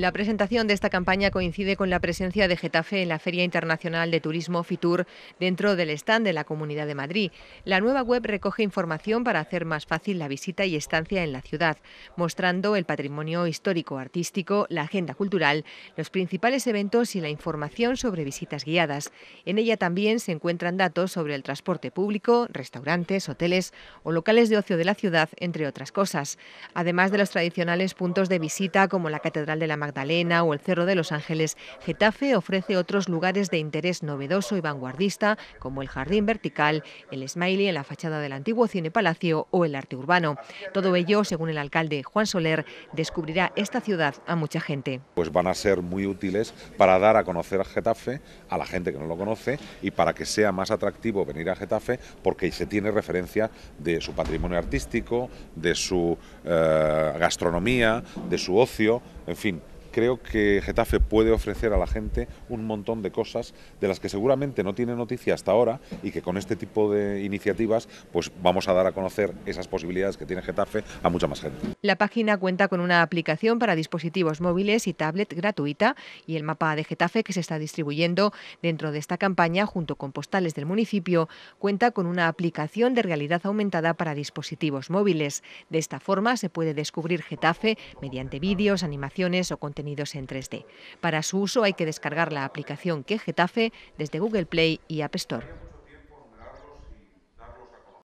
La presentación de esta campaña coincide con la presencia de Getafe en la Feria Internacional de Turismo Fitur dentro del stand de la Comunidad de Madrid. La nueva web recoge información para hacer más fácil la visita y estancia en la ciudad, mostrando el patrimonio histórico, artístico, la agenda cultural, los principales eventos y la información sobre visitas guiadas. En ella también se encuentran datos sobre el transporte público, restaurantes, hoteles o locales de ocio de la ciudad, entre otras cosas, además de los tradicionales puntos de visita como la Catedral de la Magdalena o el Cerro de los Ángeles, Getafe ofrece otros lugares de interés novedoso y vanguardista, como el Jardín Vertical, el Smiley en la fachada del antiguo Cine Palacio o el Arte Urbano. Todo ello, según el alcalde Juan Soler, descubrirá esta ciudad a mucha gente. Pues van a ser muy útiles para dar a conocer a Getafe a la gente que no lo conoce y para que sea más atractivo venir a Getafe porque se tiene referencia de su patrimonio artístico, de su eh, gastronomía, de su ocio, en fin, creo que Getafe puede ofrecer a la gente un montón de cosas de las que seguramente no tiene noticia hasta ahora y que con este tipo de iniciativas pues vamos a dar a conocer esas posibilidades que tiene Getafe a mucha más gente. La página cuenta con una aplicación para dispositivos móviles y tablet gratuita y el mapa de Getafe que se está distribuyendo dentro de esta campaña junto con postales del municipio cuenta con una aplicación de realidad aumentada para dispositivos móviles. De esta forma se puede descubrir Getafe mediante vídeos, animaciones o contenidos en 3D. Para su uso hay que descargar la aplicación que Getafe desde Google Play y App Store.